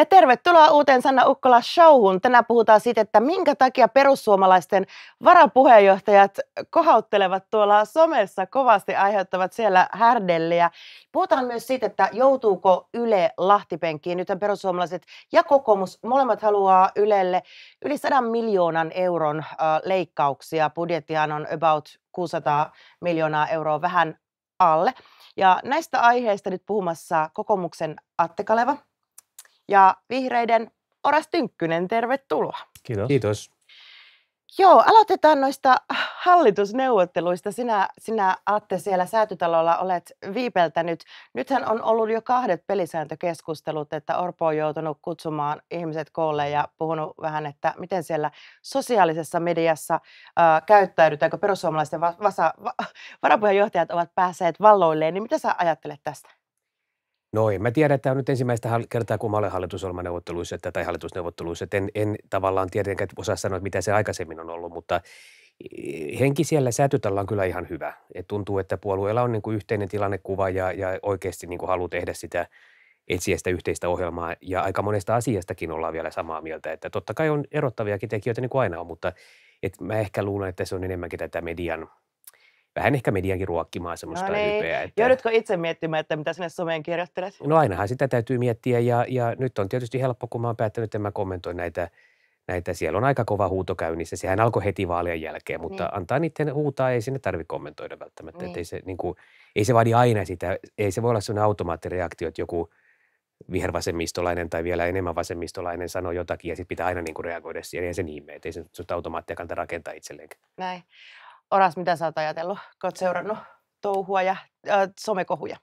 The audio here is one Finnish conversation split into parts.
Ja tervetuloa uuteen Sanna Ukkola showhun. Tänään puhutaan siitä, että minkä takia perussuomalaisten varapuheenjohtajat kohauttelevat tuolla somessa kovasti, aiheuttavat siellä härdelliä. Puhutaan myös siitä, että joutuuko Yle Lahtipenkiin. Nyt perussuomalaiset ja kokoomus molemmat haluaa Ylelle yli 100 miljoonan euron leikkauksia. Budjettihan on about 600 miljoonaa euroa vähän alle. Ja näistä aiheista nyt puhumassa kokoomuksen Atte Kaleva, ja vihreiden Oras Tynkkynen, tervetuloa. Kiitos. Kiitos. Joo, aloitetaan noista hallitusneuvotteluista. Sinä, sinä Atte, siellä säätytalolla olet viipeltänyt. Nythän on ollut jo kahdet pelisääntökeskustelut, että Orpo on joutunut kutsumaan ihmiset koolle ja puhunut vähän, että miten siellä sosiaalisessa mediassa äh, kun perussuomalaisten va- vasa- va- varapuheenjohtajat ovat päässeet valloilleen. Niin mitä sä ajattelet tästä? Noin. Mä tiedän, että tämä on nyt ensimmäistä kertaa, kun mä olen hallitusohjelmaneuvotteluissa tai hallitusneuvotteluissa. en, en tavallaan tietenkään osaa sanoa, että mitä se aikaisemmin on ollut, mutta eh, henki siellä sätytällä on kyllä ihan hyvä. Et tuntuu, että puolueella on niin kuin yhteinen tilannekuva ja, ja oikeasti niin kuin halu tehdä sitä etsiä sitä yhteistä ohjelmaa ja aika monesta asiastakin ollaan vielä samaa mieltä. Että totta kai on erottaviakin tekijöitä niin kuin aina on, mutta et mä ehkä luulen, että se on enemmänkin tätä median vähän ehkä mediankin ruokkimaan semmoista no niin. ypeä. Että... Joudutko itse miettimään, että mitä sinne someen kirjoittelet? No ainahan sitä täytyy miettiä ja, ja nyt on tietysti helppo, kun mä oon päättänyt, että mä kommentoin näitä näitä. Siellä on aika kova huuto käynnissä. Sehän alkoi heti vaalien jälkeen, mutta niin. antaa niiden huutaa, ei sinne tarvitse kommentoida välttämättä. Niin. Ei, se, niin kuin, ei se vaadi aina sitä, ei se voi olla sellainen automaattireaktio, että joku vihervasemmistolainen tai vielä enemmän vasemmistolainen sanoo jotakin ja sitten pitää aina niin kuin reagoida siihen. ja se niin mene, ei se, se automaattia kannata rakentaa itselleen. Näin. Oras, mitä sä oot ajatellut, kun oot seurannut touhua ja äh, somekohuja?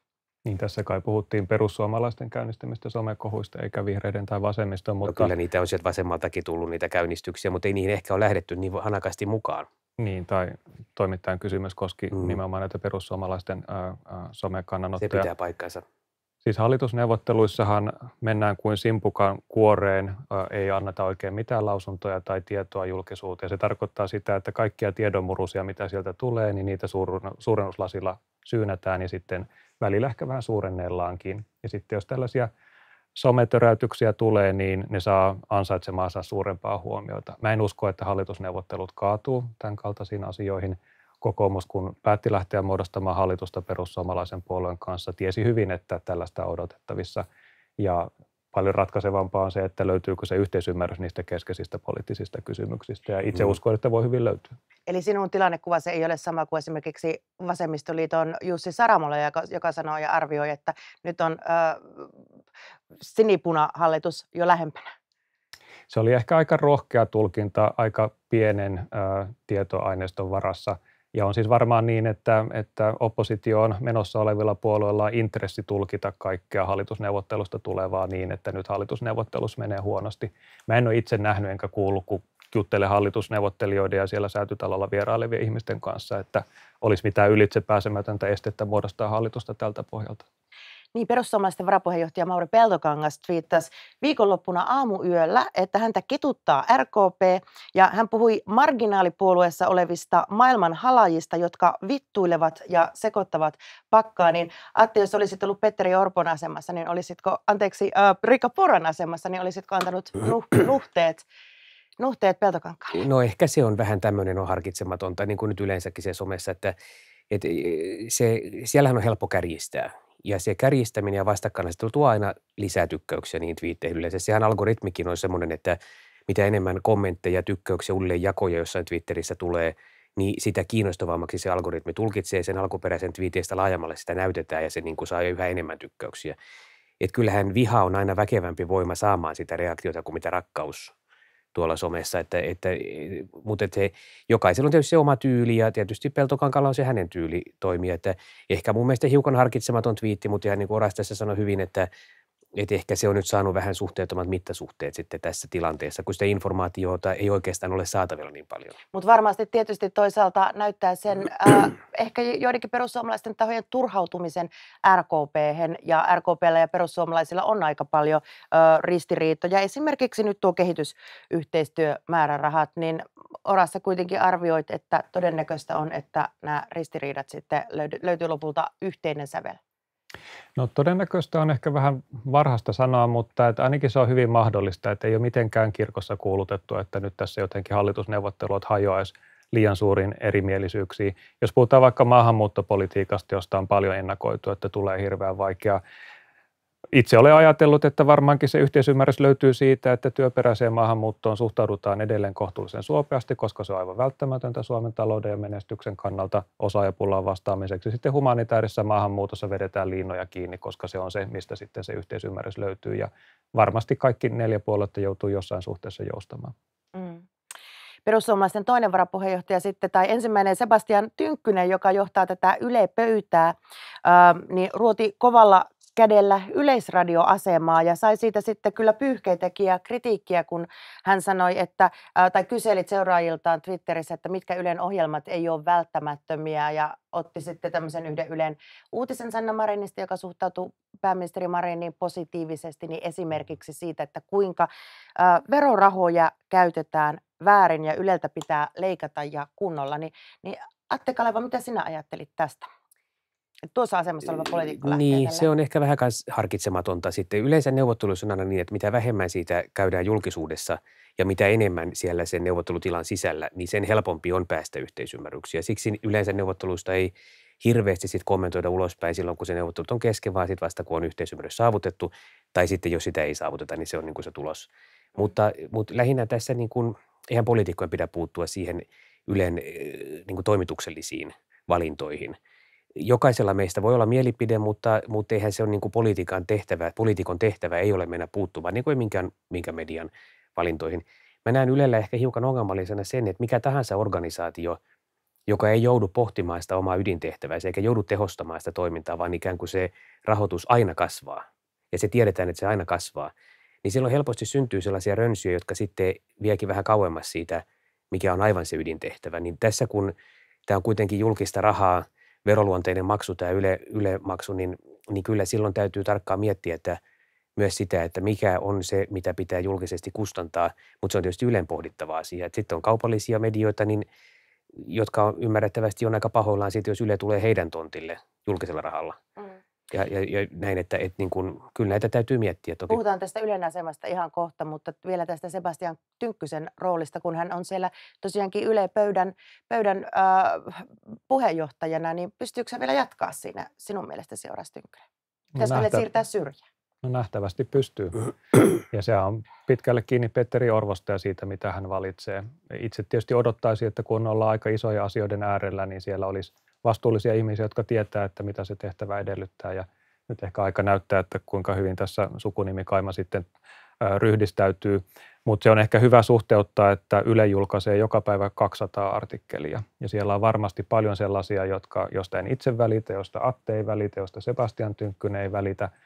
Niin tässä kai puhuttiin perussuomalaisten käynnistämistä somekohuista eikä vihreiden tai vasemmista, no Mutta... No kyllä niitä on sieltä vasemmaltakin tullut niitä käynnistyksiä, mutta ei niihin ehkä ole lähdetty niin hanakasti mukaan. Niin, tai toimittajan kysymys koski mm. nimenomaan näitä perussuomalaisten äh, äh, somekannanottoja. Se pitää paikkansa. Siis hallitusneuvotteluissahan mennään kuin simpukan kuoreen, ei anneta oikein mitään lausuntoja tai tietoa julkisuuteen. Se tarkoittaa sitä, että kaikkia tiedonmurusia, mitä sieltä tulee, niin niitä suurennuslasilla syynätään ja sitten välillä ehkä vähän suurennellaankin. Ja sitten jos tällaisia sometöräytyksiä tulee, niin ne saa ansaitsemaansa suurempaa huomiota. Mä en usko, että hallitusneuvottelut kaatuu tämän kaltaisiin asioihin – kokoomus, kun päätti lähteä muodostamaan hallitusta perussuomalaisen puolueen kanssa, tiesi hyvin, että tällaista on odotettavissa. Ja paljon ratkaisevampaa on se, että löytyykö se yhteisymmärrys niistä keskeisistä poliittisista kysymyksistä. Ja itse mm. uskon, että voi hyvin löytyä. Eli sinun tilannekuvasi ei ole sama kuin esimerkiksi Vasemmistoliiton Jussi Saramola, joka, joka sanoo ja arvioi, että nyt on äh, hallitus jo lähempänä. Se oli ehkä aika rohkea tulkinta aika pienen äh, tietoaineiston varassa – ja on siis varmaan niin, että, että oppositioon menossa olevilla puolueilla on intressi tulkita kaikkea hallitusneuvottelusta tulevaa niin, että nyt hallitusneuvottelus menee huonosti. Mä en ole itse nähnyt enkä kuullut, kun juttele hallitusneuvottelijoiden ja siellä säätytalolla vierailevien ihmisten kanssa, että olisi mitään ylitse pääsemätöntä estettä muodostaa hallitusta tältä pohjalta. Niin perussuomalaisten varapuheenjohtaja Mauri Peltokangas twiittasi viikonloppuna aamuyöllä, että häntä ketuttaa RKP ja hän puhui marginaalipuolueessa olevista maailman halajista, jotka vittuilevat ja sekoittavat pakkaa. Niin Atte, jos olisit ollut Petteri Orpon asemassa, niin olisitko, anteeksi, äh, Rika Poran asemassa, niin olisitko antanut nuh- nuhteet nuhteet peltokankaalle? No ehkä se on vähän tämmöinen on harkitsematonta, niin kuin nyt yleensäkin se somessa, että, että e, se, siellähän on helppo kärjistää. Ja se kärjistäminen ja vastakkainasettelu tuo aina lisää tykkäyksiä niihin twiitteihin yleensä. Sehän algoritmikin on semmoinen, että mitä enemmän kommentteja, tykkäyksiä, uudelleen jakoja jossain Twitterissä tulee, niin sitä kiinnostavammaksi se algoritmi tulkitsee sen alkuperäisen twiiteistä laajemmalle sitä näytetään ja se niin kuin saa yhä enemmän tykkäyksiä. Et kyllähän viha on aina väkevämpi voima saamaan sitä reaktiota kuin mitä rakkaus tuolla somessa. Että, että, mutta että he, jokaisella on tietysti se oma tyyli ja tietysti Peltokankalla on se hänen tyyli toimia. Että ehkä mun mielestä hiukan harkitsematon twiitti, mutta ihan niin kuin Oras tässä sanoi hyvin, että et ehkä se on nyt saanut vähän suhteettomat mittasuhteet sitten tässä tilanteessa, kun sitä informaatiota ei oikeastaan ole saatavilla niin paljon. Mutta varmasti tietysti toisaalta näyttää sen äh, ehkä joidenkin perussuomalaisten tahojen turhautumisen rkp ja RKPllä ja perussuomalaisilla on aika paljon äh, ristiriitoja. Esimerkiksi nyt tuo kehitysyhteistyömäärärahat, niin Orassa kuitenkin arvioit, että todennäköistä on, että nämä ristiriidat sitten löytyy lopulta yhteinen sävel. No todennäköistä on ehkä vähän varhasta sanoa, mutta että ainakin se on hyvin mahdollista, että ei ole mitenkään kirkossa kuulutettu, että nyt tässä jotenkin hallitusneuvottelut hajoaisi liian suuriin erimielisyyksiin. Jos puhutaan vaikka maahanmuuttopolitiikasta, josta on paljon ennakoitu, että tulee hirveän vaikea itse olen ajatellut, että varmaankin se yhteisymmärrys löytyy siitä, että työperäiseen maahanmuuttoon suhtaudutaan edelleen kohtuullisen suopeasti, koska se on aivan välttämätöntä Suomen talouden ja menestyksen kannalta osaajapullaan vastaamiseksi. Sitten humanitaarisessa maahanmuutossa vedetään liinoja kiinni, koska se on se, mistä sitten se yhteisymmärrys löytyy. Ja varmasti kaikki neljä puoletta joutuu jossain suhteessa joustamaan. Mm perussuomalaisten toinen varapuheenjohtaja sitten, tai ensimmäinen Sebastian Tynkkynen, joka johtaa tätä Yle Pöytää, niin ruoti kovalla kädellä yleisradioasemaa ja sai siitä sitten kyllä pyyhkeitäkin ja kritiikkiä, kun hän sanoi, että, tai kyseli seuraajiltaan Twitterissä, että mitkä Ylen ohjelmat ei ole välttämättömiä ja otti sitten tämmöisen yhden Ylen uutisen Sanna Marinista, joka suhtautuu pääministeri Marinin positiivisesti, niin esimerkiksi siitä, että kuinka verorahoja käytetään väärin ja Yleltä pitää leikata ja kunnolla. Niin, niin Atte Kaleva, mitä sinä ajattelit tästä? tuossa asemassa oleva poliitikko lähtee Niin, tälle. se on ehkä vähän harkitsematonta sitten. Yleensä neuvotteluissa on aina niin, että mitä vähemmän siitä käydään julkisuudessa ja mitä enemmän siellä sen neuvottelutilan sisällä, niin sen helpompi on päästä yhteisymmärryksiä. Siksi yleensä neuvotteluista ei hirveästi sit kommentoida ulospäin silloin, kun se neuvottelut on kesken, vaan sit vasta kun on yhteisymmärrys saavutettu, tai sitten jos sitä ei saavuteta, niin se on niin se tulos. Mutta, mutta lähinnä tässä niin eihän poliitikkojen pidä puuttua siihen Ylen eh, niin kuin toimituksellisiin valintoihin – jokaisella meistä voi olla mielipide, mutta, mutta eihän se ole niin politiikan tehtävä. Poliitikon tehtävä ei ole mennä puuttumaan, niin kuin minkään, minkä median valintoihin. Mä näen Ylellä ehkä hiukan ongelmallisena sen, että mikä tahansa organisaatio, joka ei joudu pohtimaan sitä omaa ydintehtävää, eikä joudu tehostamaan sitä toimintaa, vaan ikään kuin se rahoitus aina kasvaa ja se tiedetään, että se aina kasvaa, niin silloin helposti syntyy sellaisia rönsyjä, jotka sitten viekin vähän kauemmas siitä, mikä on aivan se ydintehtävä. Niin tässä kun tämä on kuitenkin julkista rahaa – veroluonteinen maksu, tämä yle, yle maksu, niin, niin kyllä silloin täytyy tarkkaan miettiä, että myös sitä, että mikä on se, mitä pitää julkisesti kustantaa, mutta se on tietysti ylen pohdittava asia. Sitten on kaupallisia medioita, niin, jotka on ymmärrettävästi on aika pahoillaan siitä, jos Yle tulee heidän tontille julkisella rahalla. Mm ja, ja, ja näin, että et niin kuin, kyllä näitä täytyy miettiä toki. Puhutaan tästä Ylen asemasta ihan kohta, mutta vielä tästä Sebastian Tynkkysen roolista, kun hän on siellä tosiaankin Yle Pöydän, pöydän äh, puheenjohtajana, niin pystyykö se vielä jatkaa siinä sinun mielestäsi seuraavassa Tynkkynen? No Pitäisikö no nähtä... siirtää syrjään? No nähtävästi pystyy. Ja se on pitkälle kiinni Petteri Orvosta ja siitä, mitä hän valitsee. Itse tietysti odottaisi, että kun ollaan aika isoja asioiden äärellä, niin siellä olisi – vastuullisia ihmisiä, jotka tietää, että mitä se tehtävä edellyttää. Ja nyt ehkä aika näyttää, että kuinka hyvin tässä sukunimikaima sitten ryhdistäytyy. Mutta se on ehkä hyvä suhteuttaa, että Yle julkaisee joka päivä 200 artikkelia. Ja siellä on varmasti paljon sellaisia, jotka, josta en itse välitä, josta Atte ei välitä, josta Sebastian Tynkkynen ei välitä –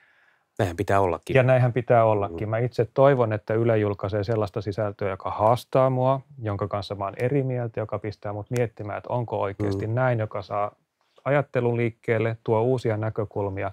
Näinhän pitää ollakin. Ja näinhän pitää mm. ollakin. Mä itse toivon, että Yle julkaisee sellaista sisältöä, joka haastaa mua, jonka kanssa mä oon eri mieltä, joka pistää mut miettimään, että onko oikeasti mm. näin, joka saa ajattelun liikkeelle, tuo uusia näkökulmia.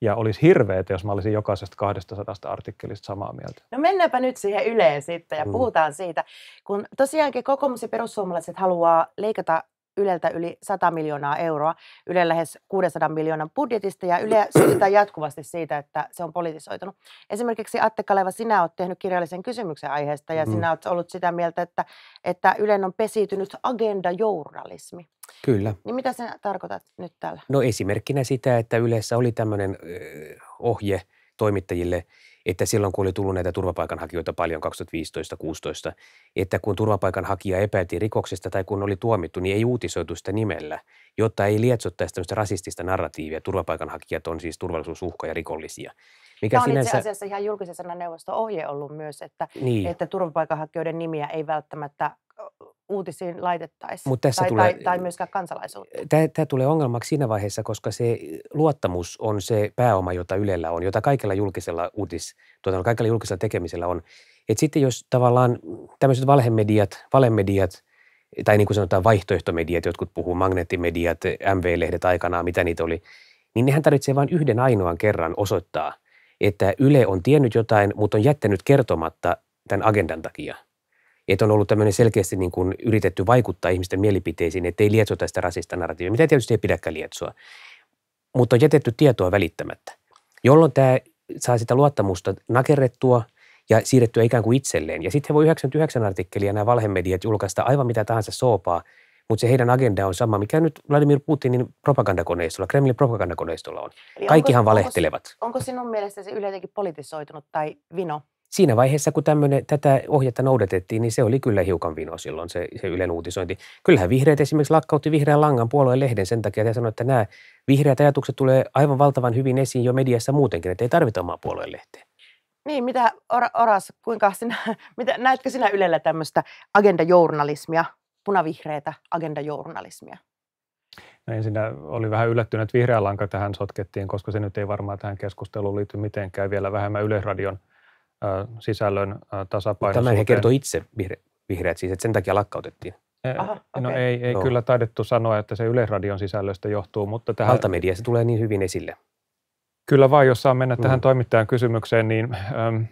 Ja olisi hirveetä, jos mä olisin jokaisesta 200 artikkelista samaa mieltä. No mennäänpä nyt siihen Yleen sitten ja mm. puhutaan siitä. Kun tosiaankin kokoomus ja perussuomalaiset haluaa leikata Yleltä yli 100 miljoonaa euroa, Yle lähes 600 miljoonan budjetista ja Yle syytetään jatkuvasti siitä, että se on politisoitunut. Esimerkiksi Atte Kaleva, sinä olet tehnyt kirjallisen kysymyksen aiheesta ja mm. sinä olet ollut sitä mieltä, että, että Ylen on pesiytynyt agendajournalismi. Kyllä. Niin mitä sinä tarkoitat nyt tällä? No esimerkkinä sitä, että Ylessä oli tämmöinen ohje toimittajille – että silloin kun oli tullut näitä turvapaikanhakijoita paljon 2015 2016 että kun turvapaikanhakija epäiltiin rikoksesta tai kun oli tuomittu, niin ei uutisoitu sitä nimellä, jotta ei lietsottaisi tämmöistä rasistista narratiivia. Turvapaikanhakijat on siis turvallisuusuhka ja rikollisia. Mikä Tämä on sinänsä... itse asiassa ihan julkisena neuvoston ohje ollut myös, että, niin. että turvapaikanhakijoiden nimiä ei välttämättä uutisiin laitettaisi Mut tässä tai, tulee, tai, tai myöskään kansalaisuutta. Tämä, tämä tulee ongelmaksi siinä vaiheessa, koska se luottamus on se pääoma, jota Ylellä on, jota kaikella julkisella uutis, tuota, no, kaikella julkisella tekemisellä on. Et sitten jos tavallaan tämmöiset valhemediat, valemediat tai niin kuin sanotaan vaihtoehtomediat, jotkut puhuu magneettimediat, MV-lehdet aikanaan, mitä niitä oli, niin nehän tarvitsee vain yhden ainoan kerran osoittaa – että Yle on tiennyt jotain, mutta on jättänyt kertomatta tämän agendan takia. Että on ollut tämmöinen selkeästi niin kuin yritetty vaikuttaa ihmisten mielipiteisiin, että ei lietso tästä rasista narratiivia, mitä tietysti ei pidäkään lietsoa. Mutta on jätetty tietoa välittämättä, jolloin tämä saa sitä luottamusta nakerrettua ja siirrettyä ikään kuin itselleen. Ja sitten he voi 99 artikkelia nämä valhemediat julkaista aivan mitä tahansa soopaa – mutta se heidän agenda on sama, mikä nyt Vladimir Putinin propagandakoneistolla, Kremlin propagandakoneistolla on. Eli Kaikkihan onko, valehtelevat. Onko, onko sinun mielestäsi se yleensäkin politisoitunut tai vino? Siinä vaiheessa, kun tämmönen, tätä ohjetta noudatettiin, niin se oli kyllä hiukan vino silloin se, se Ylen uutisointi. Kyllähän vihreät esimerkiksi lakkautti vihreän langan puolueen lehden sen takia, että sanoi, että nämä vihreät ajatukset tulee aivan valtavan hyvin esiin jo mediassa muutenkin, että ei tarvita omaa puolueen lehteä. Niin, mitä Oras, kuinka sinä, mitä, näetkö sinä Ylellä tämmöistä agendajournalismia? punavihreitä agendajournalismia? No ensinnä oli vähän yllättynyt, että vihreä lanka tähän sotkettiin, koska se nyt ei varmaan tähän keskusteluun liity mitenkään vielä vähemmän Yleisradion äh, sisällön äh, Tämä he kertoi itse vihre- vihreät siis, että sen takia lakkautettiin. Aha, okay. No ei, ei no. kyllä taidettu sanoa, että se Yleisradion sisällöstä johtuu, mutta tähän... Valtamedia, se tulee niin hyvin esille. Kyllä vaan, jos saa mennä mm. tähän toimittajan kysymykseen, niin äm,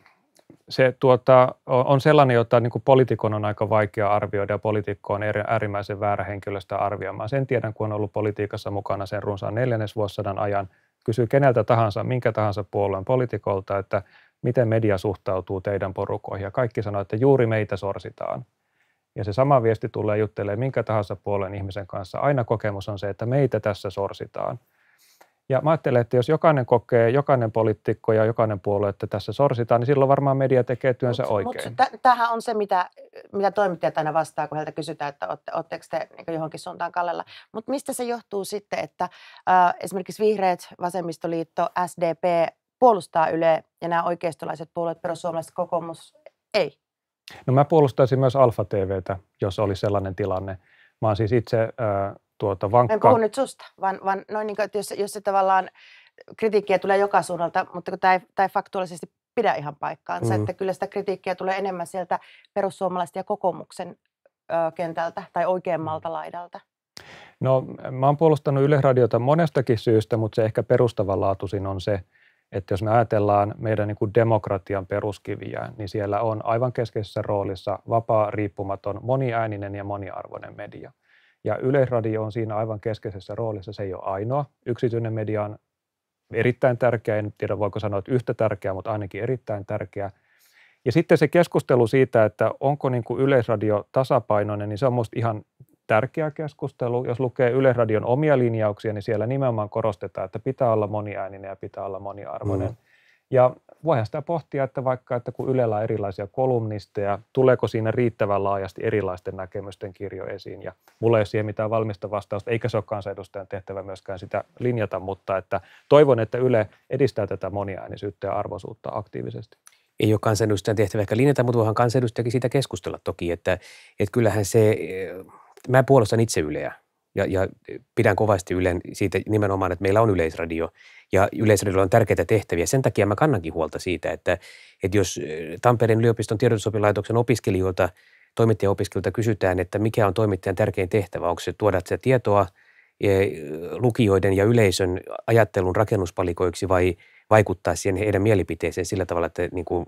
se tuota, on sellainen, jota niin poliitikon on aika vaikea arvioida ja poliitikko on äärimmäisen väärä henkilöstä arvioimaan. Sen tiedän, kun on ollut politiikassa mukana sen runsaan neljännesvuosisadan ajan. kysyy keneltä tahansa, minkä tahansa puolueen poliitikolta, että miten media suhtautuu teidän porukoihin. Ja kaikki sanoo, että juuri meitä sorsitaan. Ja se sama viesti tulee juttelee minkä tahansa puolen ihmisen kanssa. Aina kokemus on se, että meitä tässä sorsitaan. Ja mä ajattelen, että jos jokainen kokee, jokainen poliitikko ja jokainen puolue, että tässä sorsitaan, niin silloin varmaan media tekee työnsä mut, oikein. Mutta tämähän on se, mitä, mitä toimittajat aina vastaa, kun heiltä kysytään, että oletteko te niin johonkin suuntaan kallella. Mutta mistä se johtuu sitten, että äh, esimerkiksi vihreät, vasemmistoliitto, SDP puolustaa Yle ja nämä oikeistolaiset puolueet, perussuomalaiset, kokoomus, ei? No mä puolustaisin myös Alfa TVtä, jos olisi sellainen tilanne. Mä oon siis itse... Äh, tuota vankka... En puhu nyt susta, vaan, vaan noin niin kuin, että jos, jos se tavallaan kritiikkiä tulee joka suunnalta, mutta tämä ei, tämä ei faktuaalisesti pidä ihan paikkaansa, mm. että kyllä sitä kritiikkiä tulee enemmän sieltä perussuomalaisten ja kokoomuksen ö, kentältä tai oikeammalta mm. laidalta. No mä oon puolustanut Radiota monestakin syystä, mutta se ehkä perustavanlaatuisin on se, että jos me ajatellaan meidän niin kuin demokratian peruskiviä, niin siellä on aivan keskeisessä roolissa vapaa, riippumaton, moniääninen ja moniarvoinen media – ja Yleisradio on siinä aivan keskeisessä roolissa, se ei ole ainoa. Yksityinen media on erittäin tärkeä, en tiedä voiko sanoa, että yhtä tärkeä, mutta ainakin erittäin tärkeä. Ja sitten se keskustelu siitä, että onko niin kuin Yleisradio tasapainoinen, niin se on minusta ihan tärkeä keskustelu. Jos lukee Yleisradion omia linjauksia, niin siellä nimenomaan korostetaan, että pitää olla moniääninen ja pitää olla moniarvoinen. Mm. Ja voihan sitä pohtia, että vaikka, että kun Ylellä on erilaisia kolumnisteja, tuleeko siinä riittävän laajasti erilaisten näkemysten kirjo esiin. Ja mulla ei ole siihen mitään valmista vastausta, eikä se ole kansanedustajan tehtävä myöskään sitä linjata, mutta että toivon, että Yle edistää tätä moniäänisyyttä ja arvoisuutta aktiivisesti. Ei ole kansanedustajan tehtävä ehkä linjata, mutta voihan kansanedustajakin siitä keskustella toki, että, että kyllähän se, eh, mä puolustan itse Yleä ja, ja pidän kovasti Ylen siitä nimenomaan, että meillä on yleisradio ja yleisradiolla on tärkeitä tehtäviä. Sen takia mä kannankin huolta siitä, että, että jos Tampereen yliopiston tiedotusopilaitoksen opiskelijoilta, toimittajaopiskelijoilta kysytään, että mikä on toimittajan tärkein tehtävä, onko se tuoda sitä tietoa e, lukijoiden ja yleisön ajattelun rakennuspalikoiksi vai vaikuttaa siihen heidän mielipiteeseen sillä tavalla, että niin kuin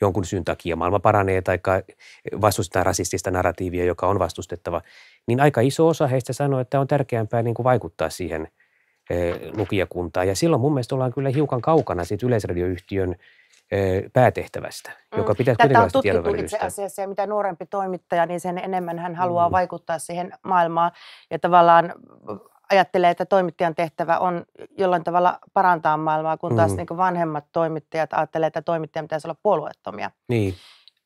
jonkun syyn takia maailma paranee tai vastustetaan rasistista narratiivia, joka on vastustettava, niin aika iso osa heistä sanoo, että on tärkeämpää niin kuin vaikuttaa siihen eh, lukijakuntaa. Ja silloin mun mielestä ollaan kyllä hiukan kaukana siitä yleisradioyhtiön eh, päätehtävästä, mm. joka pitäisi Tätä on tutkittu itse asiassa, ja mitä nuorempi toimittaja, niin sen enemmän hän mm. haluaa mm. vaikuttaa siihen maailmaan. Ja tavallaan ajattelee, että toimittajan tehtävä on jollain tavalla parantaa maailmaa, kun taas mm. Mm-hmm. niin kuin vanhemmat toimittajat ajattelee, että toimittajan pitäisi olla puolueettomia. Niin.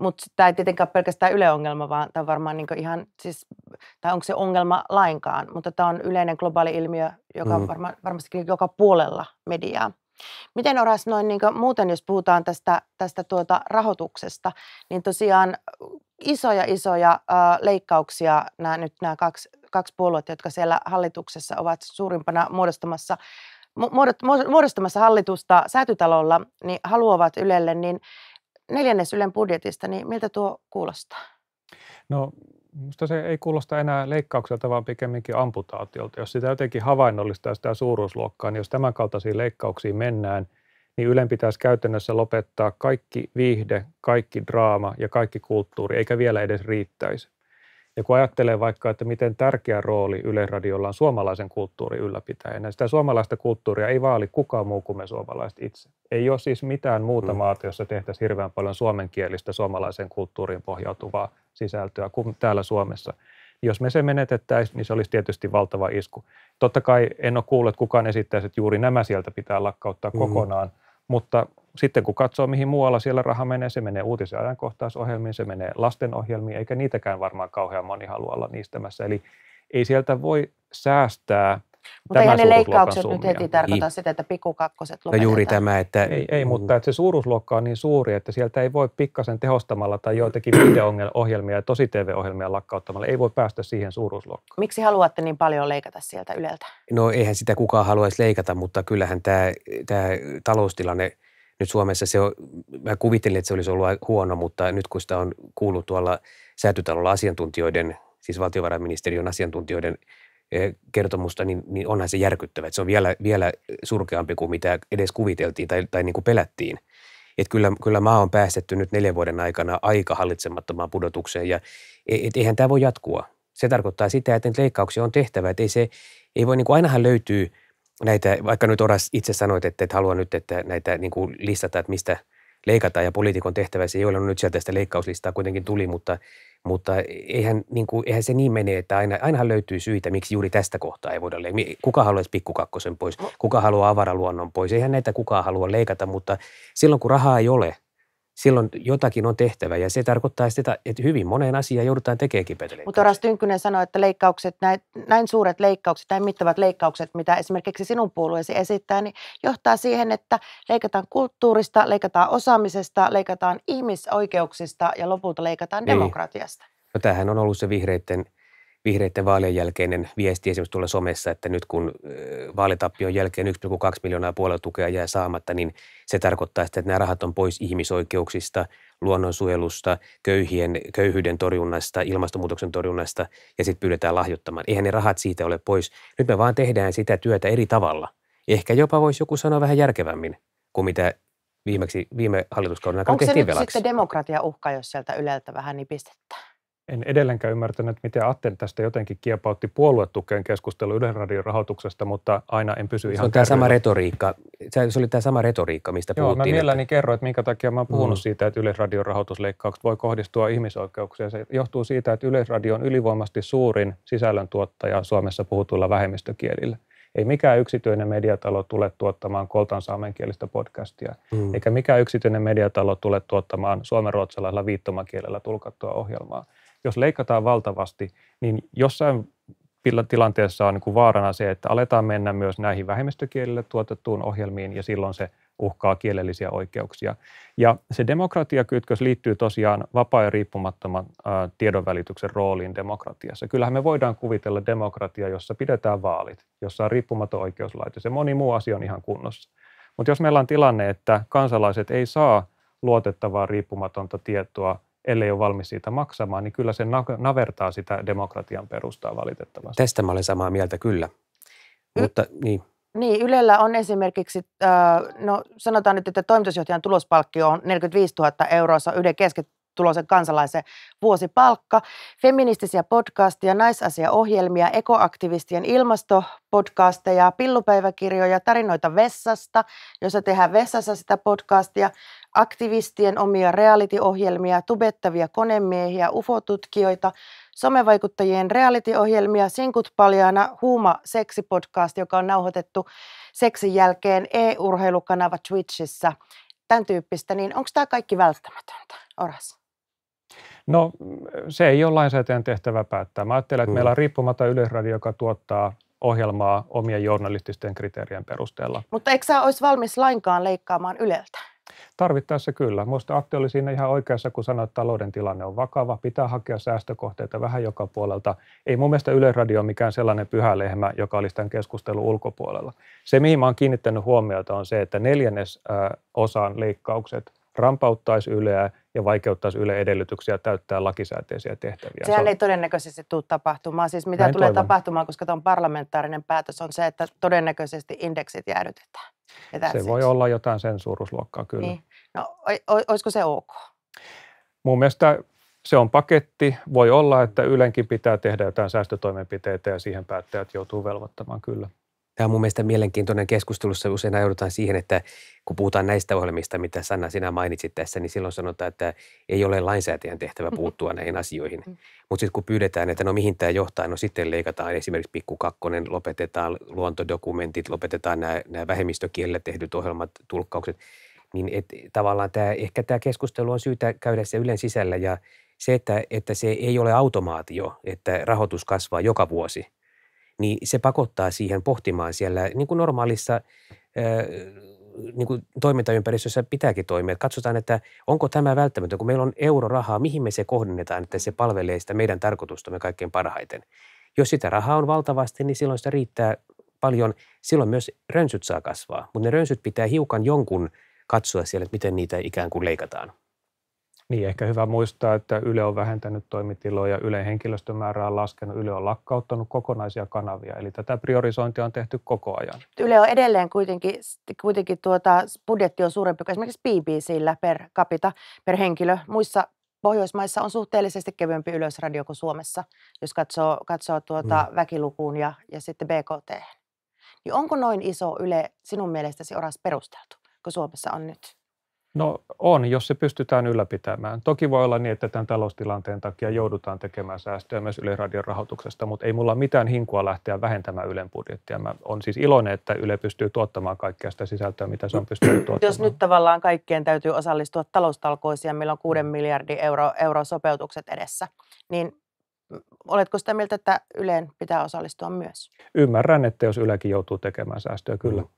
Mutta tämä ei tietenkään ole pelkästään yleongelma, ongelma vaan tämä on varmaan niin ihan, siis, tai onko se ongelma lainkaan, mutta tämä on yleinen globaali ilmiö, joka on mm-hmm. varma, varmastikin joka puolella mediaa. Miten Oras, noin niin muuten, jos puhutaan tästä, tästä tuota rahoituksesta, niin tosiaan isoja isoja äh, leikkauksia nämä nyt nämä kaksi kaksi puoluetta, jotka siellä hallituksessa ovat suurimpana muodostamassa muodostamassa hallitusta säätytalolla, niin haluavat Ylelle, niin neljännes Ylen budjetista, niin miltä tuo kuulostaa? No Minusta se ei kuulosta enää leikkaukselta, vaan pikemminkin amputaatiolta. Jos sitä jotenkin havainnollistaa sitä suuruusluokkaa, niin jos tämän kaltaisiin leikkauksiin mennään, niin Ylen pitäisi käytännössä lopettaa kaikki viihde, kaikki draama ja kaikki kulttuuri, eikä vielä edes riittäisi. Ja kun ajattelee vaikka, että miten tärkeä rooli Yleisradiolla on suomalaisen kulttuurin ylläpitäjänä, niin sitä suomalaista kulttuuria ei vaali kukaan muu kuin me suomalaiset itse. Ei ole siis mitään muuta mm. maata, jossa tehtäisiin hirveän paljon suomenkielistä suomalaisen kulttuuriin pohjautuvaa sisältöä kuin täällä Suomessa. Jos me se menetettäisiin, niin se olisi tietysti valtava isku. Totta kai en ole kuullut, että kukaan esittäisi, että juuri nämä sieltä pitää lakkauttaa mm. kokonaan, mutta sitten kun katsoo, mihin muualla siellä raha menee, se menee uutis- ajankohtaisohjelmiin, se menee lastenohjelmiin, eikä niitäkään varmaan kauhean moni halua olla niistämässä. Eli ei sieltä voi säästää mutta eihän ne leikkaukset summia. nyt heti tarkoita niin. sitä, että pikukakkoset lopetetaan. No juuri tämä, että... Ei, ei mutta että se suuruusluokka on niin suuri, että sieltä ei voi pikkasen tehostamalla tai joitakin video-ohjelmia ja tosi TV-ohjelmia lakkauttamalla, ei voi päästä siihen suuruusluokkaan. Miksi haluatte niin paljon leikata sieltä Yleltä? No eihän sitä kukaan haluaisi leikata, mutta kyllähän tämä, tämä taloustilanne – nyt Suomessa se on, mä kuvittelin, että se olisi ollut huono, mutta nyt kun sitä on kuullut tuolla säätytalolla asiantuntijoiden, siis valtiovarainministeriön asiantuntijoiden eh, kertomusta, niin, niin onhan se järkyttävä. Että se on vielä, vielä surkeampi kuin mitä edes kuviteltiin tai, tai niin kuin pelättiin. Että kyllä, kyllä maa on päästetty nyt neljän vuoden aikana aika hallitsemattomaan pudotukseen ja e, et, eihän tämä voi jatkua. Se tarkoittaa sitä, että leikkauksia on tehtävä. Että ei, se, ei voi, niin kuin ainahan löytyy – näitä, vaikka nyt Oras itse sanoit, että et halua nyt, että näitä niin kuin listata, että mistä leikataan ja poliitikon se ei ole nyt sieltä sitä leikkauslistaa kuitenkin tuli, mutta, mutta eihän, niin kuin, eihän se niin mene, että aina, ainahan löytyy syitä, miksi juuri tästä kohtaa ei voida leikata. Kuka haluaisi pikkukakkosen pois, kuka haluaa avaraluonnon pois, eihän näitä kukaan halua leikata, mutta silloin kun rahaa ei ole – silloin jotakin on tehtävä ja se tarkoittaa sitä, että hyvin moneen asiaan joudutaan tekemään kipeitä Mutta Oras Tynkkynen sanoi, että leikkaukset, näin, näin suuret leikkaukset, näin mittavat leikkaukset, mitä esimerkiksi sinun puolueesi esittää, niin johtaa siihen, että leikataan kulttuurista, leikataan osaamisesta, leikataan ihmisoikeuksista ja lopulta leikataan niin. demokratiasta. No tämähän on ollut se vihreiden – vihreiden vaalien jälkeinen viesti esimerkiksi tuolla somessa, että nyt kun vaalitappion jälkeen 1,2 miljoonaa puolella tukea jää saamatta, niin se tarkoittaa sitä, että nämä rahat on pois ihmisoikeuksista, luonnonsuojelusta, köyhien, köyhyyden torjunnasta, ilmastonmuutoksen torjunnasta ja sitten pyydetään lahjoittamaan. Eihän ne rahat siitä ole pois. Nyt me vaan tehdään sitä työtä eri tavalla. Ehkä jopa voisi joku sanoa vähän järkevämmin kuin mitä viimeksi, viime hallituskauden aikana tehtiin Onko se nyt sitten demokratiauhka, jos sieltä Yleltä vähän nipistetään? Niin en edelleenkään ymmärtänyt, miten Atten tästä jotenkin kiepautti puoluetukeen keskustelu Ylen radion rahoituksesta, mutta aina en pysy se ihan on tämä sama retoriikka. Se oli tämä sama retoriikka, mistä Joo, puhuttiin. Joo, mä mielelläni että... kerroin, että minkä takia mä oon puhunut mm. siitä, että Yleisradion rahoitusleikkaukset voi kohdistua ihmisoikeuksiin. Se johtuu siitä, että Yleisradio on ylivoimasti suurin sisällöntuottaja Suomessa puhutuilla vähemmistökielillä. Ei mikään yksityinen mediatalo tule tuottamaan koltan saamenkielistä podcastia, mm. eikä mikään yksityinen mediatalo tule tuottamaan suomenruotsalaisella viittomakielellä tulkattua ohjelmaa jos leikataan valtavasti, niin jossain tilanteessa on niin kuin vaarana se, että aletaan mennä myös näihin vähemmistökielille tuotettuun ohjelmiin ja silloin se uhkaa kielellisiä oikeuksia. Ja se demokratiakytkös liittyy tosiaan vapaa- ja riippumattoman tiedonvälityksen rooliin demokratiassa. Kyllähän me voidaan kuvitella demokratia, jossa pidetään vaalit, jossa on riippumaton oikeuslaitos ja moni muu asia on ihan kunnossa. Mutta jos meillä on tilanne, että kansalaiset ei saa luotettavaa riippumatonta tietoa ellei ole valmis siitä maksamaan, niin kyllä se navertaa sitä demokratian perustaa valitettavasti. Tästä mä olen samaa mieltä, kyllä. Y- Mutta niin. Niin, Ylellä on esimerkiksi, äh, no sanotaan nyt, että toimitusjohtajan tulospalkki on 45 000 euroa, se on yhden keskituloisen kansalaisen vuosipalkka, feministisiä podcasteja, naisasiaohjelmia, ekoaktivistien ilmastopodcasteja, pillupäiväkirjoja, tarinoita vessasta, jossa tehdään vessassa sitä podcastia, aktivistien omia reality-ohjelmia, tubettavia konemiehiä, ufotutkijoita, somevaikuttajien reality-ohjelmia, Sinkut paljaana, Huuma seksipodcast, joka on nauhoitettu seksin jälkeen e-urheilukanava Twitchissä, tämän tyyppistä, niin onko tämä kaikki välttämätöntä, Oras? No se ei ole lainsäätäjän tehtävä päättää. Mä ajattelen, että mm. meillä on riippumatta yleisradio, joka tuottaa ohjelmaa omien journalististen kriteerien perusteella. Mutta eikö sä olisi valmis lainkaan leikkaamaan Yleltä? Tarvittaessa kyllä. Minusta Atte oli siinä ihan oikeassa, kun sanoi, että talouden tilanne on vakava, pitää hakea säästökohteita vähän joka puolelta. Ei mun mielestä Radio ole mikään sellainen pyhä lehmä, joka olisi tämän keskustelun ulkopuolella. Se, mihin olen kiinnittänyt huomiota, on se, että neljännes osaan leikkaukset rampauttaisi Yleä ja vaikeuttaisi Yle edellytyksiä täyttää lakisääteisiä tehtäviä. Sehän se on... ei todennäköisesti tule tapahtumaan. Siis mitä Näin tulee toivon. tapahtumaan, koska tuon parlamentaarinen päätös on se, että todennäköisesti indeksit jäädytetään. Se voi olla jotain sen suuruusluokkaa kyllä. Niin. No, olisiko se ok? Mun mielestä se on paketti. Voi olla, että Ylenkin pitää tehdä jotain säästötoimenpiteitä ja siihen päättäjät joutuu velvoittamaan kyllä. Tämä on mun mielestä mielenkiintoinen keskustelussa. Usein ajaudutaan siihen, että kun puhutaan näistä ohjelmista, mitä Sanna sinä mainitsit tässä, niin silloin sanotaan, että ei ole lainsäätäjän tehtävä mm-hmm. puuttua näihin asioihin. Mm-hmm. Mutta sitten kun pyydetään, että no mihin tämä johtaa, no sitten leikataan esimerkiksi pikku kakkonen, lopetetaan luontodokumentit, lopetetaan nämä, nämä vähemmistökielellä tehdyt ohjelmat, tulkkaukset, niin et, tavallaan tämä, ehkä tämä keskustelu on syytä käydä se Ylen sisällä ja se, että, että se ei ole automaatio, että rahoitus kasvaa joka vuosi – niin se pakottaa siihen pohtimaan siellä niin kuin normaalissa niin kuin toimintaympäristössä pitääkin toimia. katsotaan, että onko tämä välttämätöntä, kun meillä on eurorahaa, mihin me se kohdennetaan, että se palvelee sitä meidän tarkoitustamme kaikkein parhaiten. Jos sitä rahaa on valtavasti, niin silloin sitä riittää paljon. Silloin myös rönsyt saa kasvaa, mutta ne rönsyt pitää hiukan jonkun katsoa siellä, että miten niitä ikään kuin leikataan. Niin, ehkä hyvä muistaa, että Yle on vähentänyt toimitiloja, Ylen henkilöstömäärää on laskenut, Yle on lakkauttanut kokonaisia kanavia, eli tätä priorisointia on tehty koko ajan. Yle on edelleen kuitenkin, kuitenkin tuota, budjetti on suurempi kuin esimerkiksi BBCllä per capita, per henkilö. Muissa Pohjoismaissa on suhteellisesti kevyempi yleisradio kuin Suomessa, jos katsoo, katsoo tuota mm. väkilukuun ja, ja sitten BKT. Niin onko noin iso Yle sinun mielestäsi oras perusteltu, kun Suomessa on nyt? No on, jos se pystytään ylläpitämään. Toki voi olla niin, että tämän taloustilanteen takia joudutaan tekemään säästöjä myös Yleisradion rahoituksesta, mutta ei mulla mitään hinkua lähteä vähentämään Ylen budjettia. Mä on siis iloinen, että Yle pystyy tuottamaan kaikkea sitä sisältöä, mitä se on pystynyt tuottamaan. Jos nyt tavallaan kaikkien täytyy osallistua taloustalkoisiin meillä on 6 mm. miljardin euro, euro sopeutukset edessä, niin oletko sitä mieltä, että Yleen pitää osallistua myös? Ymmärrän, että jos Ylekin joutuu tekemään säästöä, kyllä. Mm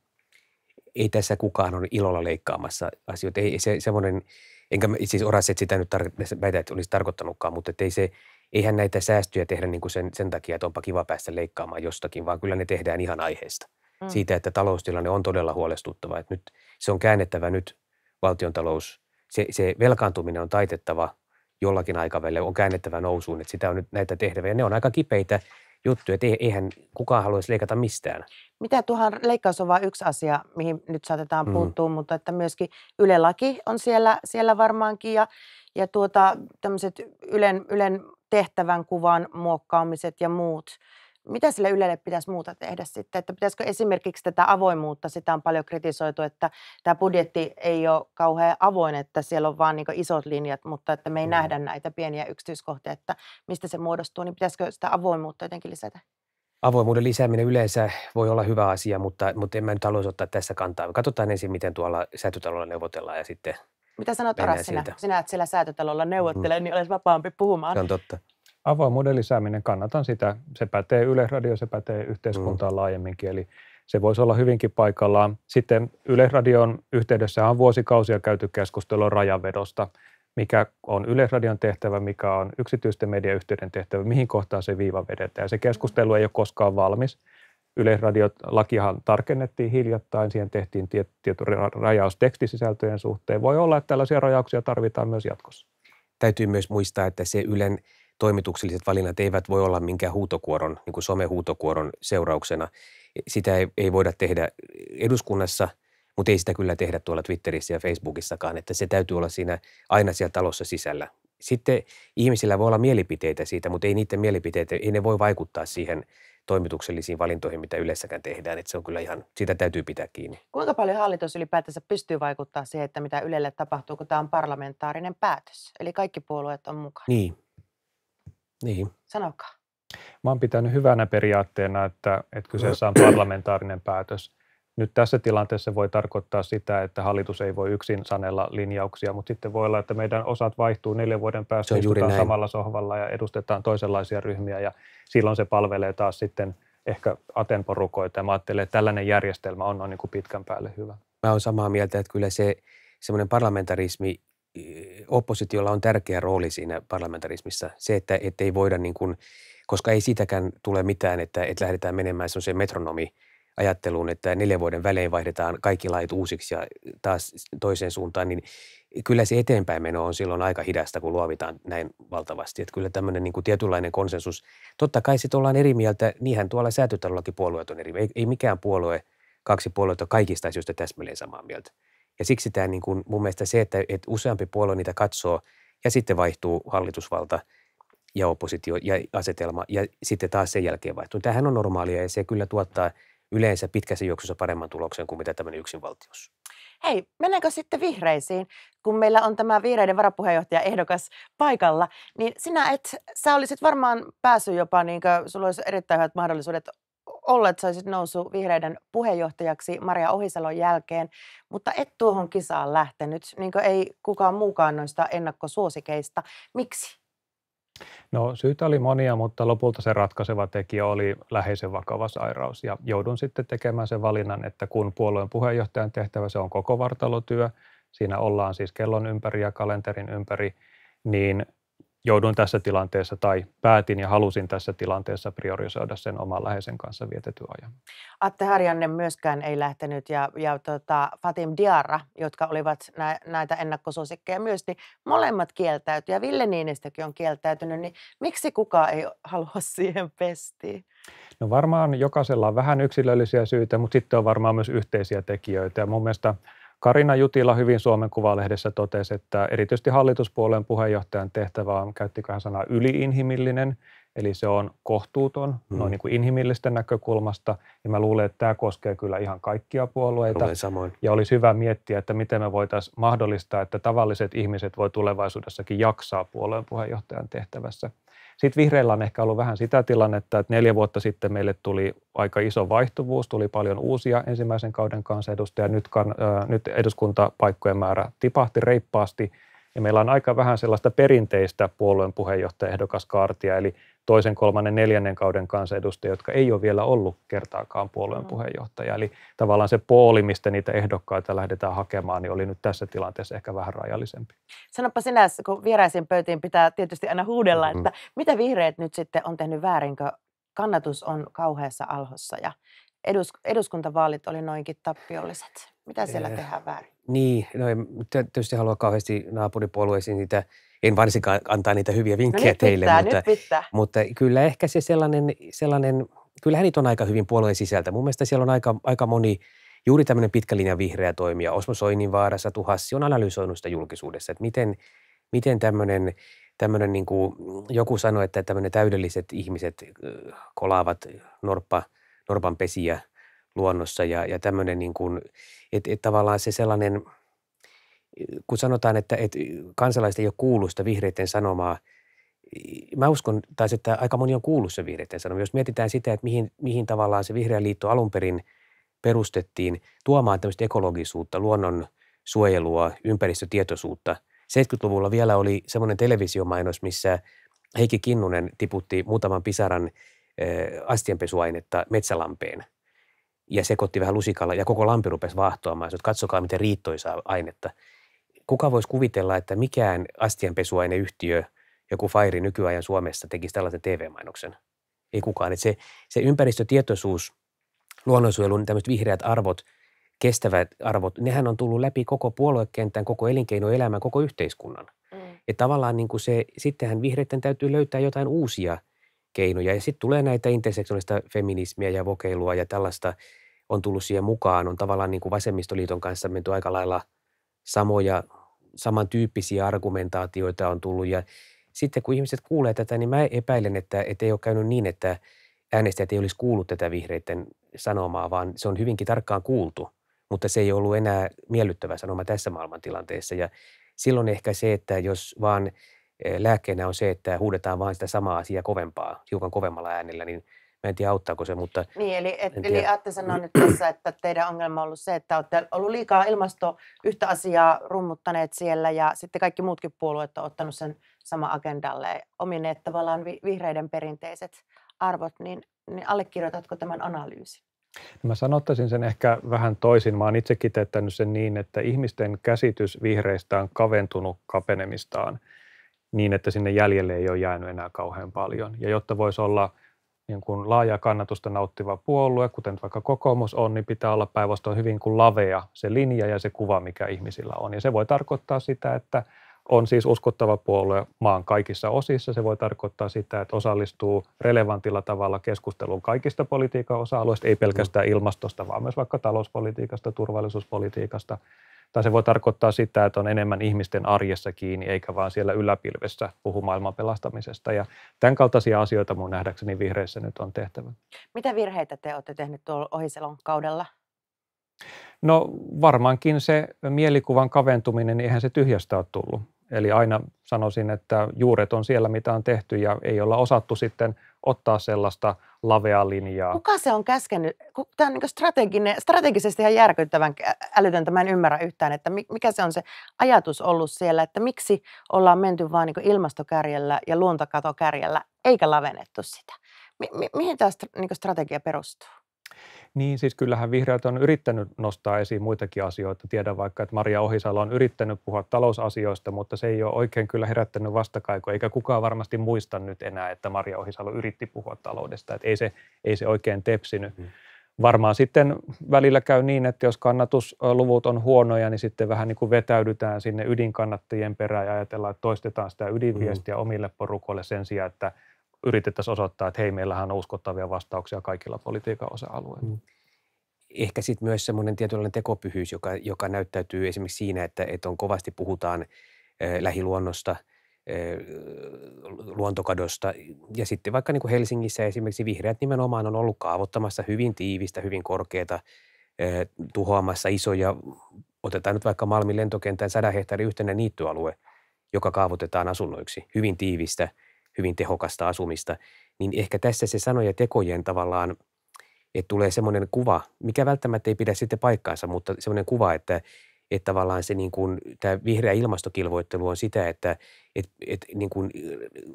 ei tässä kukaan ole ilolla leikkaamassa asioita. Ei se semmoinen, enkä siis Oraset sitä nyt tar- väitä, että olisi tarkoittanutkaan, mutta ei se, eihän näitä säästöjä tehdä niin kuin sen, sen takia, että onpa kiva päästä leikkaamaan jostakin, vaan kyllä ne tehdään ihan aiheesta. Mm. Siitä, että taloustilanne on todella huolestuttava. Että nyt se on käännettävä nyt valtiontalous. Se, se velkaantuminen on taitettava jollakin aikavälillä, on käännettävä nousuun, että sitä on nyt näitä tehtäviä. ne on aika kipeitä juttu, että eihän kukaan haluaisi leikata mistään. Mitä tuohon leikkaus on vain yksi asia, mihin nyt saatetaan mm mutta että myöskin Yle Laki on siellä, siellä varmaankin ja, ja tuota, tämmöiset Ylen, Ylen tehtävän kuvan muokkaamiset ja muut – mitä sille Ylelle pitäisi muuta tehdä sitten? Että pitäisikö esimerkiksi tätä avoimuutta, sitä on paljon kritisoitu, että tämä budjetti ei ole kauhean avoin, että siellä on vain niin isot linjat, mutta että me ei mm. nähdä näitä pieniä yksityiskohtia, että mistä se muodostuu, niin pitäisikö sitä avoimuutta jotenkin lisätä? Avoimuuden lisääminen yleensä voi olla hyvä asia, mutta, mutta en mä nyt haluaisi ottaa tässä kantaa. Katsotaan ensin, miten tuolla säätötalolla neuvotellaan ja sitten mitä sanot Oras sinä? Siitä. Sinä et siellä säätötalolla mm-hmm. neuvottele, mm. niin olet vapaampi puhumaan. Se on totta avoimuuden lisääminen, kannatan sitä. Se pätee Yleisradio, se pätee yhteiskuntaan mm. laajemminkin, eli se voisi olla hyvinkin paikallaan. Sitten Yleisradion yhteydessä on vuosikausia käyty keskustelua rajanvedosta, mikä on Yleisradion tehtävä, mikä on yksityisten mediayhtiöiden tehtävä, mihin kohtaan se viiva vedetään. se keskustelu mm. ei ole koskaan valmis. Yleisradiolakihan tarkennettiin hiljattain, siihen tehtiin tietty rajaus tekstisisältöjen suhteen. Voi olla, että tällaisia rajauksia tarvitaan myös jatkossa. Täytyy myös muistaa, että se Ylen toimitukselliset valinnat eivät voi olla minkään huutokuoron, niin kuin somehuutokuoron seurauksena. Sitä ei, ei voida tehdä eduskunnassa, mutta ei sitä kyllä tehdä tuolla Twitterissä ja Facebookissakaan, että se täytyy olla siinä aina siellä talossa sisällä. Sitten ihmisillä voi olla mielipiteitä siitä, mutta ei niiden mielipiteitä, ei ne voi vaikuttaa siihen toimituksellisiin valintoihin, mitä yleensäkään tehdään. Että se on kyllä ihan, siitä täytyy pitää kiinni. Kuinka paljon hallitus ylipäätänsä pystyy vaikuttaa siihen, että mitä Ylelle tapahtuu, kun tämä on parlamentaarinen päätös? Eli kaikki puolueet on mukana. Niin, niin. Sanokaa. Mä oon pitänyt hyvänä periaatteena, että, että kyseessä on parlamentaarinen päätös. Nyt tässä tilanteessa voi tarkoittaa sitä, että hallitus ei voi yksin sanella linjauksia, mutta sitten voi olla, että meidän osat vaihtuu neljän vuoden päästä, istutaan näin. samalla sohvalla ja edustetaan toisenlaisia ryhmiä ja silloin se palvelee taas sitten ehkä atenporukoita. Ja mä ajattelen, että tällainen järjestelmä on, on niin kuin pitkän päälle hyvä. Mä oon samaa mieltä, että kyllä se semmoinen parlamentarismi Eh, oppositiolla on tärkeä rooli siinä parlamentarismissa. Se, että ei voida niin kuin, koska ei siitäkään tule mitään, että, että lähdetään menemään sellaiseen metronomi ajatteluun, että neljän vuoden välein vaihdetaan kaikki lait uusiksi ja taas toiseen suuntaan, niin kyllä se eteenpäin meno on silloin aika hidasta, kun luovitaan näin valtavasti. Että kyllä tämmöinen niin kuin tietynlainen konsensus, totta kai sitten ollaan eri mieltä, niinhän tuolla säätötalollakin puolueet on eri, ei, ei mikään puolue, kaksi puoluetta kaikista asioista täsmälleen samaa mieltä. Ja siksi tämä niin kuin, mun mielestä se, että, että useampi puolue niitä katsoo ja sitten vaihtuu hallitusvalta ja oppositio ja asetelma ja sitten taas sen jälkeen vaihtuu. Tämähän on normaalia ja se kyllä tuottaa yleensä pitkässä juoksussa paremman tuloksen kuin mitä tämmöinen yksinvaltius. Hei, mennäänkö sitten vihreisiin? Kun meillä on tämä vihreiden varapuheenjohtaja ehdokas paikalla, niin sinä et, sä olisit varmaan päässyt jopa, niin kuin, sulla olisi erittäin hyvät mahdollisuudet olleet, sä olisit noussut vihreiden puheenjohtajaksi Maria Ohisalon jälkeen, mutta et tuohon kisaan lähtenyt, niin kuin ei kukaan muukaan noista ennakkosuosikeista. Miksi? No syitä oli monia, mutta lopulta se ratkaiseva tekijä oli läheisen vakava sairaus ja joudun sitten tekemään sen valinnan, että kun puolueen puheenjohtajan tehtävä se on koko vartalotyö, siinä ollaan siis kellon ympäri ja kalenterin ympäri, niin jouduin tässä tilanteessa tai päätin ja halusin tässä tilanteessa priorisoida sen oman läheisen kanssa vietetyn ajan. Atte Harjanne myöskään ei lähtenyt ja, ja tota, Fatim Diarra, jotka olivat nä, näitä ennakkosuosikkeja myös, niin molemmat kieltäytyi ja Ville Niinistökin on kieltäytynyt, niin miksi kukaan ei halua siihen pestiin? No varmaan jokaisella on vähän yksilöllisiä syitä, mutta sitten on varmaan myös yhteisiä tekijöitä ja mun mielestä – Karina Jutila hyvin Suomen Kuvalehdessä totesi, että erityisesti hallituspuolueen puheenjohtajan tehtävä on, käyttikö hän sanaa yliinhimillinen, eli se on kohtuuton mm. noin niin kuin inhimillisten näkökulmasta, ja mä luulen, että tämä koskee kyllä ihan kaikkia puolueita. samoin. Ja olisi hyvä miettiä, että miten me voitaisiin mahdollistaa, että tavalliset ihmiset voi tulevaisuudessakin jaksaa puolueen puheenjohtajan tehtävässä. Sitten vihreillä on ehkä ollut vähän sitä tilannetta, että neljä vuotta sitten meille tuli aika iso vaihtuvuus, tuli paljon uusia ensimmäisen kauden kansanedustajia, nyt, kan, äh, nyt eduskuntapaikkojen määrä tipahti reippaasti, ja meillä on aika vähän sellaista perinteistä puolueen puheenjohtajaehdokaskaartia, eli toisen, kolmannen, neljännen kauden kansanedustajia, jotka ei ole vielä ollut kertaakaan puolueen mm. puheenjohtaja. Eli tavallaan se pooli, mistä niitä ehdokkaita lähdetään hakemaan, niin oli nyt tässä tilanteessa ehkä vähän rajallisempi. Sanoppa sinä, kun vieraisiin pöytiin pitää tietysti aina huudella, mm-hmm. että mitä vihreät nyt sitten on tehnyt kun Kannatus on kauheassa alhossa ja edus, eduskuntavaalit oli noinkin tappiolliset. Mitä siellä eh, tehdään väärin? Niin, no en tietysti halua kauheasti naapuripuolueisiin niitä en varsinkaan antaa niitä hyviä no vinkkejä no teille, pitää, mutta, pitää. mutta kyllä ehkä se sellainen, sellainen, kyllähän niitä on aika hyvin puolueen sisältä. Mun mielestä siellä on aika, aika moni juuri tämmöinen pitkä linja vihreä toimija, Osmo Soininvaara, Satu Hassi on analysoinut sitä julkisuudessa, että miten, miten tämmöinen, tämmöinen niin kuin joku sanoi, että tämmöinen täydelliset ihmiset kolaavat norppa, norpan pesiä luonnossa ja, ja tämmöinen niin kuin, että että tavallaan se sellainen – kun sanotaan, että, että kansalaiset ei ole kuullut sitä vihreiden sanomaa, mä uskon tai että aika moni on kuullut se vihreiden sanomaa. Jos mietitään sitä, että mihin, mihin tavallaan se vihreä liitto alun perin perustettiin tuomaan tämmöistä ekologisuutta, luonnon suojelua, ympäristötietoisuutta. 70-luvulla vielä oli semmoinen televisiomainos, missä Heikki Kinnunen tiputti muutaman pisaran astianpesuainetta metsälampeen ja sekoitti vähän lusikalla ja koko lampi rupesi vahtoamaan. katsokaa miten riittoisaa ainetta kuka voisi kuvitella, että mikään astianpesuaineyhtiö, joku Fairi nykyajan Suomessa tekisi tällaisen TV-mainoksen? Ei kukaan. Että se, se ympäristötietoisuus, luonnonsuojelun tämmöiset vihreät arvot, kestävät arvot, nehän on tullut läpi koko puoluekentän, koko elinkeinoelämän, koko yhteiskunnan. Mm. Ja tavallaan niin kuin se, sittenhän vihreiden täytyy löytää jotain uusia keinoja. Ja sitten tulee näitä interseksuaalista feminismiä ja vokeilua ja tällaista on tullut siihen mukaan. On tavallaan niin kuin vasemmistoliiton kanssa menty aika lailla – samoja, samantyyppisiä argumentaatioita on tullut ja sitten kun ihmiset kuulee tätä, niin mä epäilen, että, että ei ole käynyt niin, että äänestäjät ei olisi kuullut tätä vihreiden sanomaa, vaan se on hyvinkin tarkkaan kuultu, mutta se ei ollut enää miellyttävä sanoma tässä maailmantilanteessa. Ja silloin ehkä se, että jos vaan eh, lääkkeenä on se, että huudetaan vain sitä samaa asiaa kovempaa, hiukan kovemmalla äänellä, niin Mä en tiedä auttaako se, mutta... Niin, eli, et, eli Atte sanoi nyt tässä, että teidän ongelma on ollut se, että olette ollut liikaa ilmasto yhtä asiaa rummuttaneet siellä ja sitten kaikki muutkin puolueet on ottanut sen sama agendalle. Omineet tavallaan vi, vihreiden perinteiset arvot, niin, niin allekirjoitatko tämän analyysin? No mä sanottaisin sen ehkä vähän toisin. Mä oon itse kiteyttänyt sen niin, että ihmisten käsitys vihreistä on kaventunut kapenemistaan niin, että sinne jäljelle ei ole jäänyt enää kauhean paljon. Ja jotta voisi olla – niin kuin laajaa kannatusta nauttiva puolue, kuten vaikka kokoomus on, niin pitää olla päinvastoin hyvin kuin lavea se linja ja se kuva, mikä ihmisillä on. Ja se voi tarkoittaa sitä, että on siis uskottava puolue maan kaikissa osissa. Se voi tarkoittaa sitä, että osallistuu relevantilla tavalla keskusteluun kaikista politiikan osa-alueista, ei mm. pelkästään ilmastosta, vaan myös vaikka talouspolitiikasta, turvallisuuspolitiikasta – tai se voi tarkoittaa sitä, että on enemmän ihmisten arjessa kiinni, eikä vaan siellä yläpilvessä puhu maailman pelastamisesta. Ja tämän kaltaisia asioita mun nähdäkseni vihreissä nyt on tehtävä. Mitä virheitä te olette tehnyt tuolla ohiselon kaudella? No varmaankin se mielikuvan kaventuminen, niin eihän se tyhjästä ole tullut. Eli aina sanoisin, että juuret on siellä, mitä on tehty ja ei olla osattu sitten ottaa sellaista lavea linjaa. Kuka se on käskenyt? Tämä on niin strateginen, strategisesti ihan järkyttävän älytöntä. Mä en ymmärrä yhtään, että mikä se on se ajatus ollut siellä, että miksi ollaan menty vain niin ilmastokärjellä ja luontokatokärjellä, eikä lavennettu sitä. Mi- mi- mihin tämä niin strategia perustuu? Niin, siis kyllähän vihreät on yrittänyt nostaa esiin muitakin asioita. Tiedän vaikka, että Maria Ohisalo on yrittänyt puhua talousasioista, mutta se ei ole oikein kyllä herättänyt vastakaikoa, eikä kukaan varmasti muista nyt enää, että Maria Ohisalo yritti puhua taloudesta. Että ei, se, ei se oikein tepsinyt. Mm. Varmaan sitten välillä käy niin, että jos kannatusluvut on huonoja, niin sitten vähän niin kuin vetäydytään sinne ydinkannattajien perään ja ajatellaan, että toistetaan sitä ydinviestiä mm. omille porukoille sen sijaan, että – yritettäisiin osoittaa, että hei, meillähän on uskottavia vastauksia kaikilla politiikan osa-alueilla. Mm ehkä sitten myös semmoinen tietynlainen tekopyhyys, joka, joka näyttäytyy esimerkiksi siinä, että, että on kovasti puhutaan eh, lähiluonnosta, eh, luontokadosta. Ja sitten vaikka niin kuin Helsingissä esimerkiksi vihreät nimenomaan on ollut kaavoittamassa hyvin tiivistä, hyvin korkeata, eh, tuhoamassa isoja, otetaan nyt vaikka Malmin lentokentän 100 hehtaarin yhtenä niittyalue, joka kaavoitetaan asunnoiksi, hyvin tiivistä – hyvin tehokasta asumista, niin ehkä tässä se sanoja tekojen tavallaan, että tulee semmoinen kuva, mikä välttämättä ei pidä sitten paikkaansa, mutta semmoinen kuva, että, että tavallaan se niin kuin, tämä vihreä ilmastokilvoittelu on sitä, että et, et, niin kuin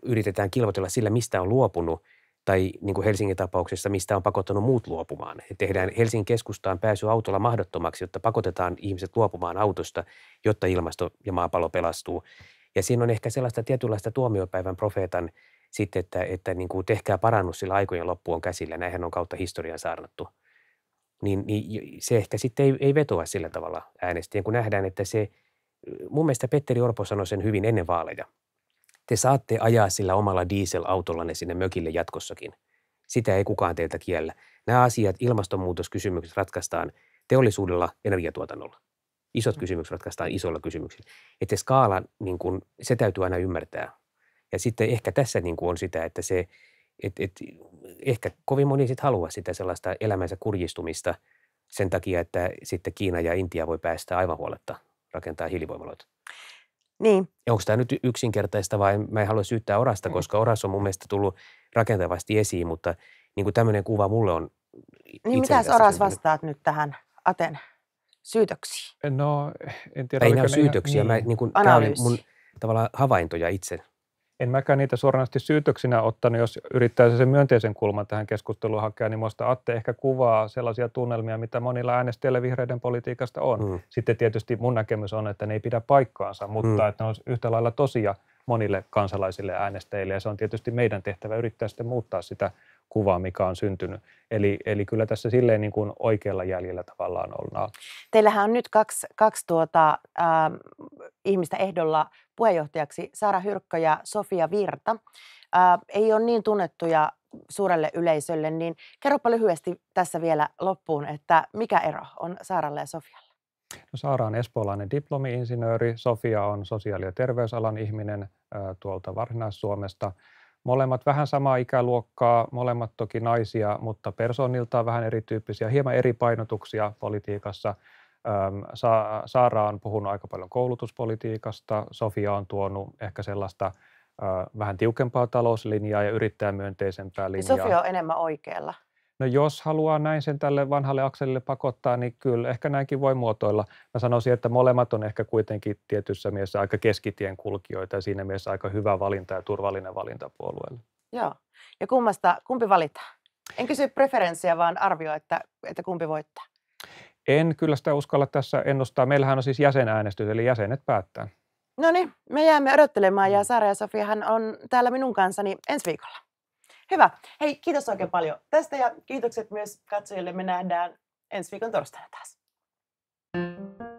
yritetään kilvoitella sillä, mistä on luopunut, tai niin kuin Helsingin tapauksessa, mistä on pakottanut muut luopumaan. Et tehdään Helsingin keskustaan pääsy autolla mahdottomaksi, jotta pakotetaan ihmiset luopumaan autosta, jotta ilmasto ja maapallo pelastuu. Ja siinä on ehkä sellaista tietynlaista tuomiopäivän profeetan sitten, että, että niin kuin tehkää parannus sillä aikojen loppuun käsillä. Näinhän on kautta historian saarnattu. Niin, niin se ehkä sitten ei, ei vetoa sillä tavalla äänestäjien, kun nähdään, että se, mun mielestä Petteri Orpo sanoi sen hyvin ennen vaaleja. Te saatte ajaa sillä omalla dieselautollanne sinne mökille jatkossakin. Sitä ei kukaan teiltä kiellä. Nämä asiat, ilmastonmuutoskysymykset ratkaistaan teollisuudella, energiatuotannolla. Isot kysymykset ratkaistaan isolla kysymyksillä. Että se skaala, niin kun, se täytyy aina ymmärtää. Ja sitten ehkä tässä niin on sitä, että se, et, et, ehkä kovin moni sitten haluaa sitä sellaista elämänsä kurjistumista sen takia, että sitten Kiina ja Intia voi päästä aivan huoletta rakentaa hiilivoimaloita. Niin. Onko tämä nyt yksinkertaista vai mä en halua syyttää Orasta, mm. koska Oras on mun mielestä tullut rakentavasti esiin, mutta niin kuin tämmöinen kuva mulle on Niin mitä Oras vastaat nyt tähän Aten syytöksiä? No, en tiedä. Ei nämä ole syytöksiä. Niin. niin kuin, tämä oli mun tavallaan havaintoja itse. En mäkään niitä suoranaisesti syytöksinä ottanut, jos yrittäisi sen myönteisen kulman tähän keskusteluun hakea, niin muista Atte ehkä kuvaa sellaisia tunnelmia, mitä monilla äänestäjillä vihreiden politiikasta on. Mm. Sitten tietysti mun näkemys on, että ne ei pidä paikkaansa, mutta mm. että ne on yhtä lailla tosia monille kansalaisille äänestäjille, ja se on tietysti meidän tehtävä yrittää sitten muuttaa sitä kuva, mikä on syntynyt. Eli, eli kyllä tässä silleen niin kuin oikealla jäljellä tavallaan ollaan. Teillähän on nyt kaksi, kaksi tuota, äh, ihmistä ehdolla puheenjohtajaksi, Saara Hyrkkö ja Sofia Virta. Äh, ei ole niin tunnettuja suurelle yleisölle, niin kerropa lyhyesti tässä vielä loppuun, että mikä ero on Saaralle ja Sofialle? No Saara on espoolainen diplomi-insinööri, Sofia on sosiaali- ja terveysalan ihminen äh, tuolta Varsinais-Suomesta – Molemmat vähän samaa ikäluokkaa, molemmat toki naisia, mutta persooniltaan vähän erityyppisiä, hieman eri painotuksia politiikassa. Saara on puhunut aika paljon koulutuspolitiikasta, Sofia on tuonut ehkä sellaista vähän tiukempaa talouslinjaa ja yrittäjämyönteisempää niin linjaa. Sofia on enemmän oikealla. No jos haluaa näin sen tälle vanhalle akselille pakottaa, niin kyllä ehkä näinkin voi muotoilla. Mä sanoisin, että molemmat on ehkä kuitenkin tietyssä mielessä aika keskitien kulkijoita ja siinä mielessä aika hyvä valinta ja turvallinen valinta puolueelle. Joo. Ja kummasta, kumpi valitaan? En kysy preferenssiä, vaan arvio, että, että kumpi voittaa. En kyllä sitä uskalla tässä ennustaa. Meillähän on siis jäsenäänestys, eli jäsenet päättää. No niin, me jäämme odottelemaan ja mm. Saara ja Sofiahan on täällä minun kanssani ensi viikolla. Hyvä. Hei, kiitos oikein paljon tästä ja kiitokset myös katsojille. Me nähdään ensi viikon torstaina taas. thank you